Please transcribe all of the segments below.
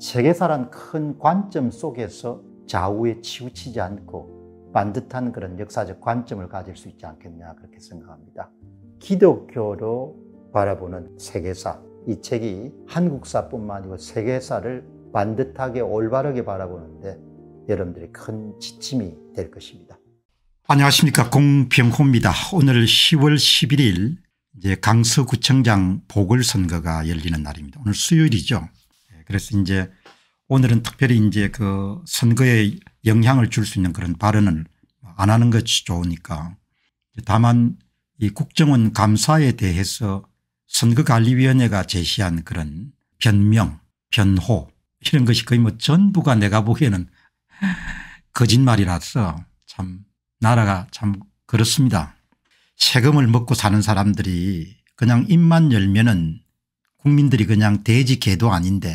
세계사란 큰 관점 속에서 좌우에 치우치지 않고 반듯한 그런 역사적 관점을 가질 수 있지 않겠냐 그렇게 생각합니다. 기독교로 바라보는 세계사 이 책이 한국사뿐만 아니고 세계사를 반듯하게 올바르게 바라보는데 여러분들이 큰 지침이 될 것입니다. 안녕하십니까 공병호입니다. 오늘 10월 11일 이제 강서구청장 보궐선거가 열리는 날입니다. 오늘 수요일이죠. 그래서 이제 오늘은 특별히 이제 그 선거에 영향을 줄 수 있는 그런 발언을 안 하는 것이 좋으니까 다만 이 국정원 감사에 대해서 선거관리위원회가 제시한 그런 변명 변호 이런 것이 거의 뭐 전부가 내가 보기에는 거짓말이라서 참 나라가 참 그렇습니다. 세금을 먹고 사는 사람들이 그냥 입만 열면은 국민들이 그냥 돼지 개도 아닌데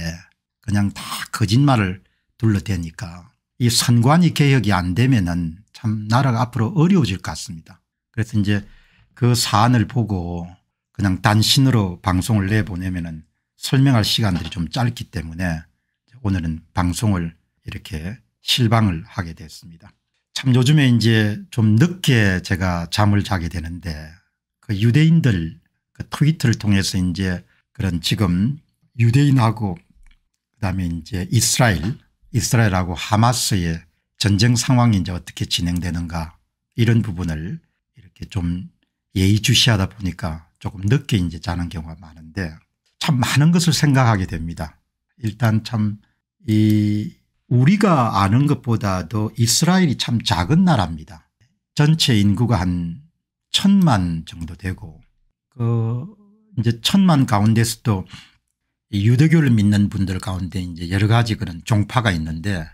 그냥 다 거짓말을 둘러대니까 이 선관위 개혁이 안 되면은 참 나라가 앞으로 어려워질 것 같습니다. 그래서 이제 그 사안을 보고 그냥 단신으로 방송을 내보내면은 설명할 시간들이 좀 짧기 때문에 오늘은 방송을 이렇게 실방을 하게 됐습니다. 참 요즘에 이제 좀 늦게 제가 잠을 자게 되는데 그 유대인들 그 트위터를 통해서 이제 그런 지금 유대인하고 그다음에 이제 이스라엘 이스라엘하고 하마스의 전쟁 상황이 이제 어떻게 진행되는가 이런 부분을 이렇게 좀 예의주시하다 보니까 조금 늦게 이제 자는 경우가 많은데 참 많은 것을 생각하게 됩니다. 일단 참 이 우리가 아는 것보다도 이스라엘이 참 작은 나라입니다. 전체 인구가 한 천만 정도 되고 그 이제 천만 가운데서도 이 유대교를 믿는 분들 가운데 이제 여러 가지 그런 종파가 있는데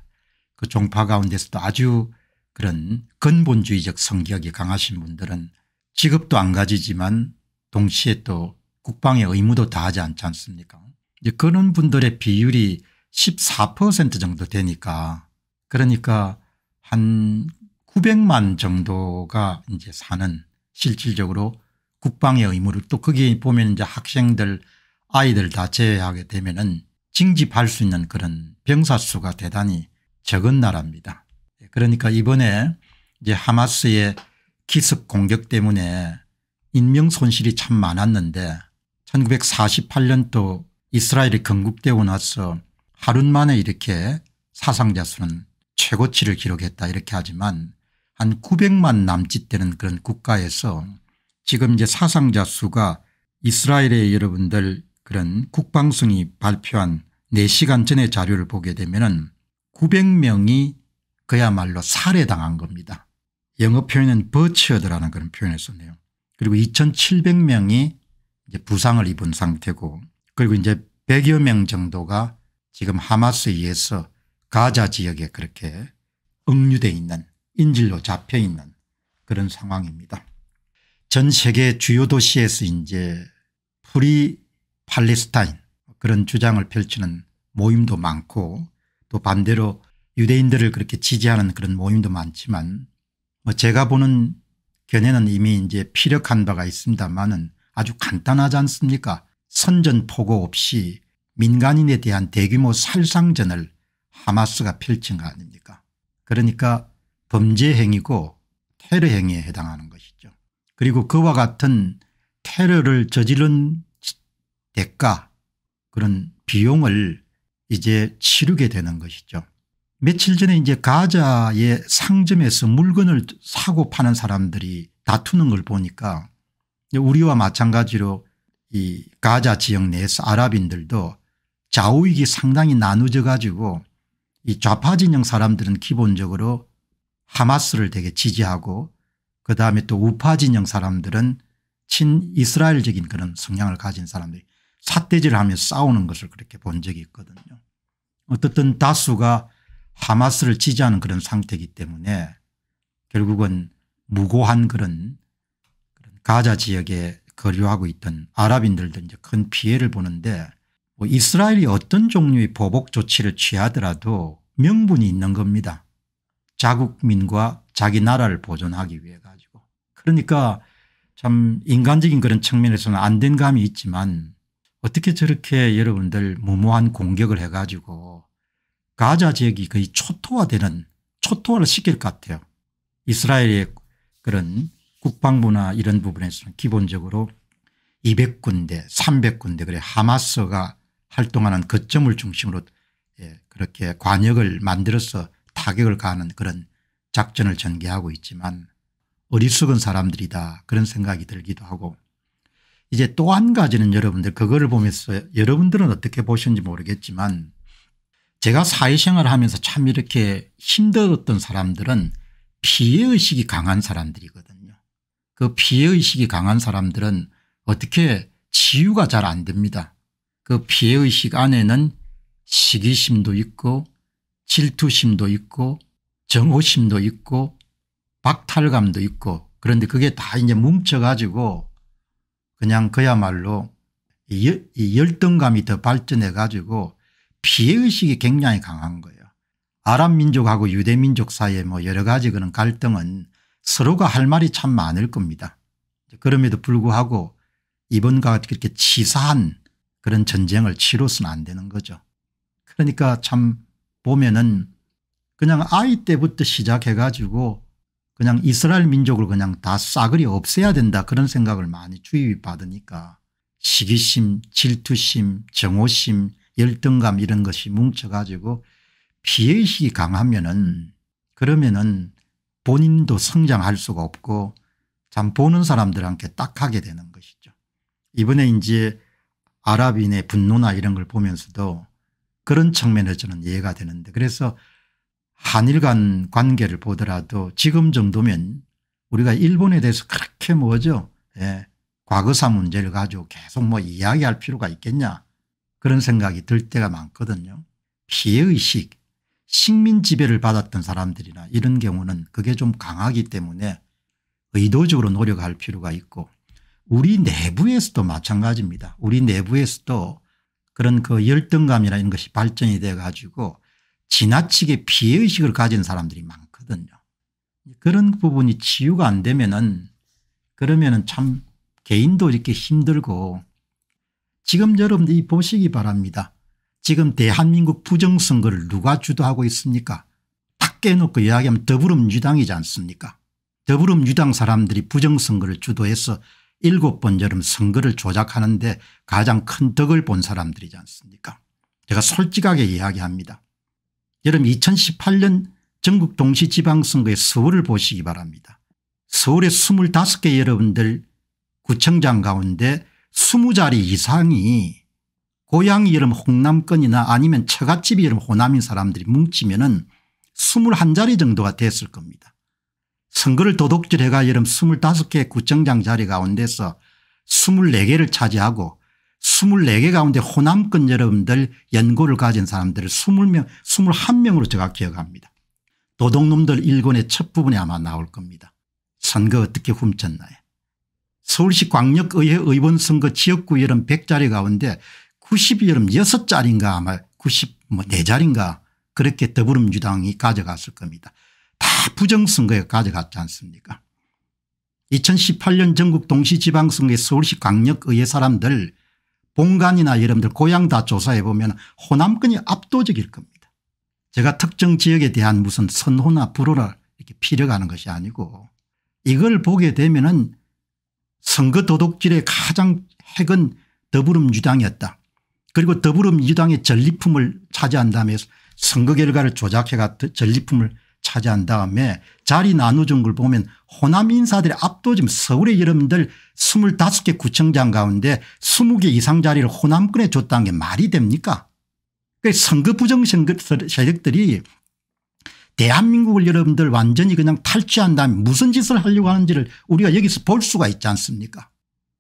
그 종파 가운데서도 아주 그런 근본주의적 성격이 강하신 분들은 직업도 안 가지지만 동시에 또 국방의 의무도 다하지 않지 않습니까 이제 그런 분들의 비율이 14% 정도 되니까 그러니까 한 900만 정도가 이제 사는 실질적으로 국방의 의무를 또 거기에 보면 이제 학생들 아이들 다 제외하게 되면 은 징집할 수 있는 그런 병사수가 대단히 적은 나라입니다. 예, 그러니까 이번에 이제 하마스의 기습 공격 때문에 인명 손실이 참 많았는데 1948년도 이스라엘이 건국되고 나서 하루 만에 이렇게 사상자 수는 최고치를 기록했다 이렇게 하지만 한 900만 남짓 되는 그런 국가에서 지금 이제 사상자 수가 이스라엘의 여러분들 그런 국방성이 발표한 4시간 전의 자료를 보게 되면 은 900명이 그야말로 살해당한 겁니다. 영어 표현은 버치어드라는 그런 표현을 썼네요. 그리고 2700명이 이제 부상을 입은 상태고 그리고 이제 100여 명 정도가 지금 하마스에 의해서 가자 지역에 그렇게 억류되어 있는 인질로 잡혀 있는 그런 상황입니다. 전 세계 주요 도시에서 이제 풀이 팔레스타인 그런 주장을 펼치는 모임도 많고 또 반대로 유대인들을 그렇게 지지하는 그런 모임도 많지만 뭐 제가 보는 견해는 이미 이제 피력한 바가 있습니다만은 아주 간단하지 않습니까 선전포고 없이 민간인에 대한 대규모 살상전을 하마스가 펼친 거 아닙니까 그러니까 범죄 행위고 테러 행위에 해당하는 것이죠. 그리고 그와 같은 테러를 저지른 대가 그런 비용을 이제 치르게 되는 것이죠. 며칠 전에 이제 가자의 상점에서 물건을 사고 파는 사람들이 다투는 걸 보니까 우리와 마찬가지로 이 가자 지역 내에서 아랍인들도 좌우익이 상당히 나누져 가지고 이 좌파 진영 사람들은 기본적으로 하마스를 되게 지지하고 그다음에 또 우파 진영 사람들은 친이스라엘적인 그런 성향을 가진 사람들이 삿대질을 하며 싸우는 것을 그렇게 본 적이 있거든요. 어떻든 다수가 하마스를 지지하는 그런 상태이기 때문에 결국은 무고한 그런, 그런 가자 지역에 거류하고 있던 아랍인들도 이제 큰 피해를 보는데 뭐 이스라엘이 어떤 종류의 보복 조치를 취하더라도 명분이 있는 겁니다. 자국민과 자기 나라를 보존하기 위해 가지고. 그러니까 참 인간적인 그런 측면에서는 안 된 감이 있지만 어떻게 저렇게 여러분들 무모한 공격을 해가지고 가자 지역이 거의 초토화되는 초토화를 시킬 것 같아요. 이스라엘의 그런 국방부나 이런 부분에서는 기본적으로 200군데 300군데 그래 하마스가 활동하는 거점을 중심으로 예, 그렇게 관역을 만들어서 타격을 가하는 그런 작전을 전개하고 있지만 어리석은 사람들이다 그런 생각이 들기도 하고 이제 또 한 가지는 여러분들 그거를 보면서 여러분들은 어떻게 보셨는지 모르겠지만 제가 사회생활을 하면서 참 이렇게 힘들었던 사람들은 피해의식이 강한 사람들이거든요. 그 피해의식이 강한 사람들은 어떻게 치유가 잘 안 됩니다. 그 피해의식 안에는 시기심도 있고 질투심도 있고 정호심도 있고 박탈감도 있고 그런데 그게 다 이제 뭉쳐가지고 그냥 그야말로 이 열등감이 더 발전해 가지고 피해의식이 굉장히 강한 거예요. 아랍민족하고 유대민족 사이에 뭐 여러 가지 그런 갈등은 서로가 할 말이 참 많을 겁니다. 그럼에도 불구하고 이번과 그렇게 치사한 그런 전쟁을 치러서는 안 되는 거죠. 그러니까 참 보면은 그냥 아이 때부터 시작해 가지고 그냥 이스라엘 민족을 그냥 다 싸그리 없애야 된다 그런 생각을 많이 주입받으니까 시기심 질투심 정오심 열등감 이런 것이 뭉쳐가지고 피해의식이 강하면 은 그러면은 본인도 성장할 수가 없고 참 보는 사람들한테 딱하게 되는 것이죠. 이번에 이제 아랍인의 분노나 이런 걸 보면서도 그런 측면에서 는 이해가 되는데 그래서 한일 간 관계를 보더라도 지금 정도면 우리가 일본에 대해서 그렇게 뭐죠 예. 과거사 문제를 가지고 계속 뭐 이야기할 필요가 있겠냐 그런 생각이 들 때가 많거든요. 피해의식 식민 지배를 받았던 사람들이나 이런 경우는 그게 좀 강하기 때문에 의도적으로 노력할 필요가 있고 우리 내부에서도 마찬가지입니다. 우리 내부에서도 그런 그 열등감이나 이런 것이 발전이 돼 가지고 지나치게 피해의식을 가진 사람들이 많거든요. 그런 부분이 치유가 안 되면은 그러면은 참 개인도 이렇게 힘들고 지금 여러분 이 보시기 바랍니다. 지금 대한민국 부정선거를 누가 주도하고 있습니까? 딱 깨놓고 이야기하면 더불어민주당이지 않습니까? 더불어민주당 사람들이 부정선거를 주도해서 일곱 번 여름 선거를 조작하는데 가장 큰 덕을 본 사람들이지 않습니까? 제가 솔직하게 이야기합니다. 여러분 2018년 전국 동시지방선거의 서울을 보시기 바랍니다. 서울의 25개 여러분들 구청장 가운데 20자리 이상이 고향이 이름 홍남권이나 아니면 처갓집이 이름 호남인 사람들이 뭉치면 은 21자리 정도가 됐을 겁니다. 선거를 도둑질해가 이름 25개 구청장 자리 가운데서 24개를 차지하고 24개 가운데 호남권 여러분들 연고를 가진 사람들을 20명 21명으로 제가 기억합니다. 도둑놈들 일권의첫 부분에 아마 나올 겁니다. 선거 어떻게 훔쳤나요 서울시 광역의회 의원 선거 지역구 여름 100자리 가운데 90여름 6자리인가 아마 94자리인가 뭐 그렇게 더불어민주당이 가져갔을 겁니다. 다 부정선거에 가져갔지 않습니까 2018년 전국 동시지방선거에 서울시 광역의회 사람들 본관이나 여러분들 고향 다 조사해 보면 호남권이 압도적일 겁니다. 제가 특정 지역에 대한 무슨 선호나 불호를 이렇게 피력하는 것이 아니고 이걸 보게 되면은 선거 도둑질의 가장 핵은 더불어민주당이었다. 그리고 더불어민주당의 전리품을 차지한다면서 선거 결과를 조작해가 전리품을 차지한 다음에 자리 나누준 걸 보면 호남 인사들이 압도적 서울의 여러분들 25개 구청장 가운데 20개 이상 자리를 호남권에 줬다는 게 말이 됩니까 그 선거 부정 세력들이 대한민국을 여러분들 완전히 그냥 탈취한 다음에 무슨 짓을 하려고 하는지를 우리가 여기서 볼 수가 있지 않습니까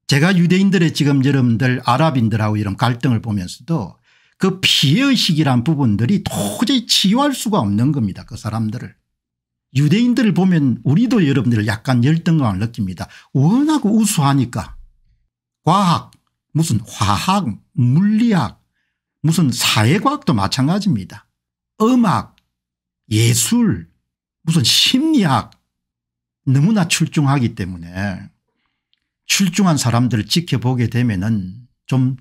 제가 유대인들의 지금 여러분들 아랍인들하고 이런 갈등을 보면서도 그 피해의식이란 부분들이 도저히 치유할 수가 없는 겁니다. 그 사람들을. 유대인들을 보면 우리도 여러분들 약간 열등감을 느낍니다. 워낙 우수하니까 과학 무슨 화학 물리학 무슨 사회과학도 마찬가지입니다. 음악 예술 무슨 심리학 너무나 출중하기 때문에 출중한 사람들을 지켜보게 되면 은좀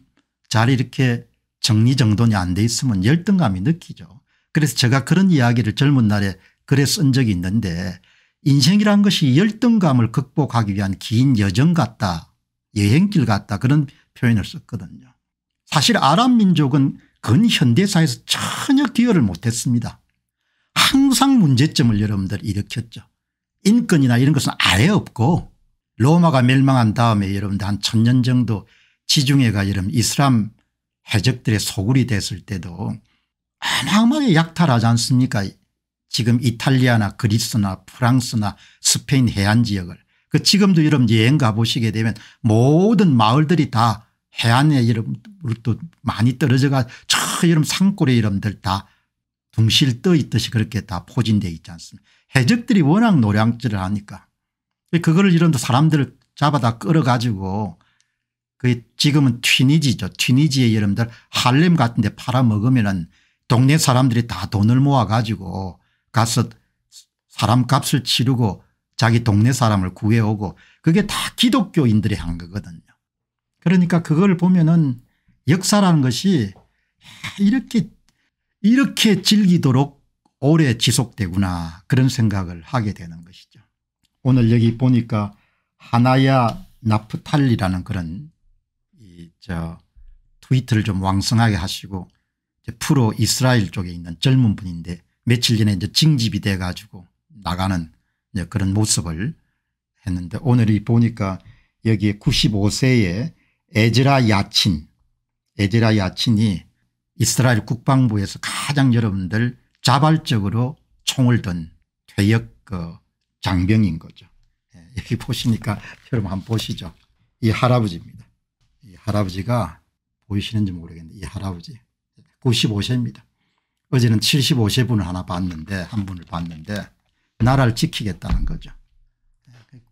잘 이렇게 정리정돈이 안 돼 있으면 열등감이 느끼죠. 그래서 제가 그런 이야기를 젊은 날에 글에 쓴 적이 있는데 인생이란 것이 열등감을 극복하기 위한 긴 여정 같다 여행길 같다 그런 표현을 썼거든요. 사실 아랍민족은 근현대사에서 전혀 기여를 못했습니다. 항상 문제점을 여러분들 일으켰죠. 인권이나 이런 것은 아예 없고 로마가 멸망한 다음에 여러분들 한 천 년 정도 지중해가 여러분 이슬람 해적들의 소굴이 됐을 때도 어마어마하게 약탈하지 않습니까 지금 이탈리아나 그리스나 프랑스나 스페인 해안 지역을 그 지금도 여러분 여행 가보시게 되면 모든 마을들이 다 해안에 여러분 또 많이 떨어져가 저 여러분 산골에 여러분들 다 둥실 떠 있듯이 그렇게 다 포진되어 있지 않습니까 해적들이 워낙 노량질을 하니까 그거 이런 사람들을 잡아다 끌어가지고 그 지금은 튀니지죠. 튀니지에 여러분들 할렘 같은 데 팔아먹으면은 동네 사람들이 다 돈을 모아가지고 가서 사람 값을 치르고 자기 동네 사람을 구해오고 그게 다 기독교인들이 한 거거든요. 그러니까 그걸 보면은 역사라는 것이 이렇게 이렇게 즐기도록 오래 지속되구나 그런 생각을 하게 되는 것이죠. 오늘 여기 보니까 하나야 나프탈리라는 그런 이저트위터를좀 왕성하게 하시고 이제 프로 이스라엘 쪽에 있는 젊은 분인데 며칠 전에 이제 징집이 돼 가지고 나가는 이제 그런 모습을 했는데 오늘이 보니까 여기에 95세의 에즈라 야친 에즈라 야친이 이스라엘 국방부에서 가장 여러분들 자발적으로 총을 든 퇴역 그 장병인 거죠. 예, 여기 보시니까 여러분 한번 보시죠. 이 할아버지입니다. 이 할아버지가 보이시는지 모르겠는데 이 할아버지 95세입니다. 어제는 75세 분을 하나 봤는데 한 분을 봤는데 나라를 지키겠다는 거죠.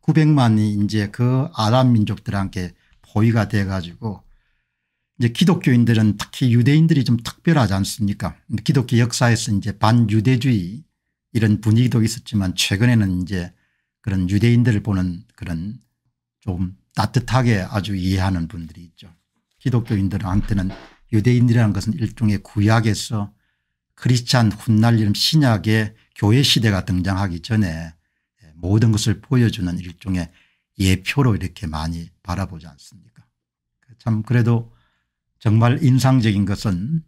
900만이 이제 그 아랍 민족들한테 포위가 돼 가지고 이제 기독교인들은 특히 유대인들이 좀 특별하지 않습니까 기독교 역사에서 이제 반유대주의 이런 분위기도 있었지만 최근에는 이제 그런 유대인들을 보는 그런 좀 따뜻하게 아주 이해하는 분들이 있죠. 기독교인들한테는 유대인이라는 것은 일종의 구약에서 크리스찬 훗날이름 신약의 교회 시대가 등장하기 전에 모든 것을 보여주는 일종의 예표로 이렇게 많이 바라보지 않습니까 참 그래도 정말 인상적인 것은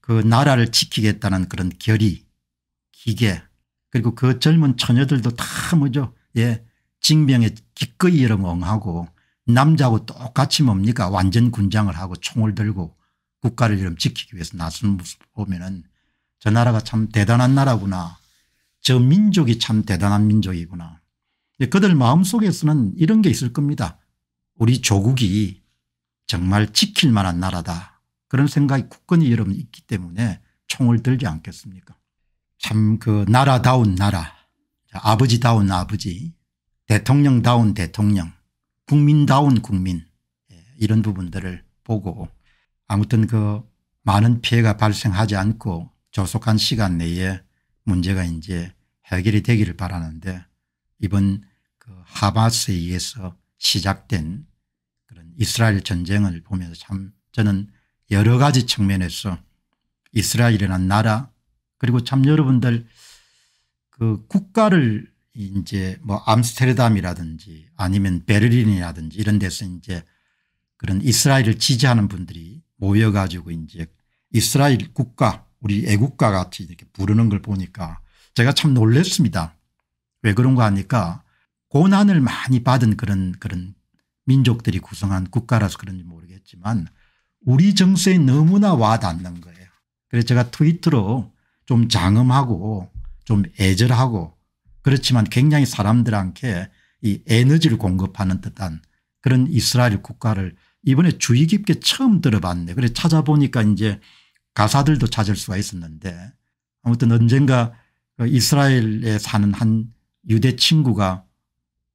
그 나라를 지키겠다는 그런 결의 기계 그리고 그 젊은 처녀들도 다 뭐죠 예 징병에 기꺼이 이름 엉하고 남자하고 똑같이 뭡니까 완전 군장을 하고 총을 들고 국가를 이름 지키기 위해서 나서는 모습 보면은 저 나라가 참 대단한 나라구나. 저 민족이 참 대단한 민족이구나. 그들 마음속에서는 이런 게 있을 겁니다. 우리 조국이 정말 지킬 만한 나라다. 그런 생각이 굳건히 여러분 있기 때문에 총을 들지 않겠습니까 참 그 나라다운 나라 아버지다운 아버지 대통령다운 대통령 국민다운 국민 예, 이런 부분들을 보고 아무튼 그 많은 피해가 발생하지 않고 조속한 시간 내에 문제가 이제 해결이 되기를 바라는데 이번 그하바스에 의해서 시작된 그런 이스라엘 전쟁을 보면서 참 저는 여러 가지 측면에서 이스라엘이라는 나라 그리고 참 여러분들 그 국가를 이제 뭐 암스테르담이라든지 아니면 베를린이라든지 이런 데서 이제 그런 이스라엘을 지지하는 분들이 모여가지고 이제 이스라엘 국가 우리 애국가 같이 이렇게 부르는 걸 보니까 제가 참 놀랬습니다. 왜 그런가 하니까 고난을 많이 받은 그런 그런 민족들이 구성한 국가라서 그런지 모르겠지만 우리 정서에 너무나 와닿는 거예요. 그래서 제가 트위터로 좀 장엄하고 좀 애절하고 그렇지만 굉장히 사람들한테 이 에너지를 공급하는 듯한 그런 이스라엘 국가를 이번에 주의 깊게 처음 들어봤네. 그래 찾아보니까 이제 가사들도 찾을 수가 있었는데 아무튼 언젠가 그 이스라엘에 사는 한 유대 친구가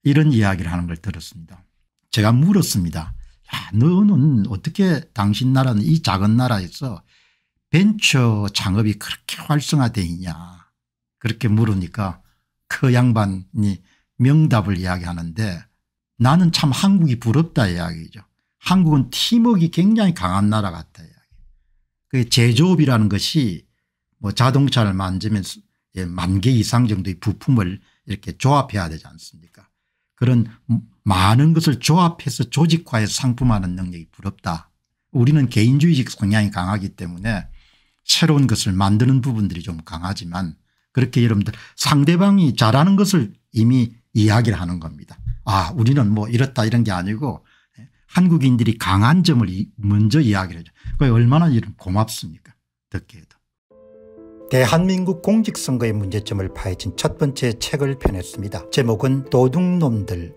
이런 이야기를 하는 걸 들었습니다. 제가 물었습니다. 야, 너는 어떻게 당신 나라는 이 작은 나라에서 벤처 창업이 그렇게 활성화되어 있냐 그렇게 물으니까 그 양반이 명답을 이야기하는데 나는 참 한국이 부럽다 이야기죠. 한국은 팀웍이 굉장히 강한 나라 같다 이야기. 그 제조업이라는 것이 뭐 자동차를 만지면 예, 만개 이상 정도의 부품을 이렇게 조합해야 되지 않습니까? 그런 많은 것을 조합해서 조직화해서 상품하는 능력이 부럽다. 우리는 개인주의적 성향이 강하기 때문에 새로운 것을 만드는 부분들이 좀 강하지만 그렇게 여러분들 상대방이 잘하는 것을 이미 이야기를 하는 겁니다. 아 우리는 뭐 이렇다 이런 게 아니고 예, 한국인들이 강한 점을 먼저 이야기를 해줘. 그게 얼마나 이런 고맙습니까 듣기에도. 대한민국 공직선거의 문제점을 파헤친 첫 번째 책을 펴냈습니다. 제목은 도둑놈들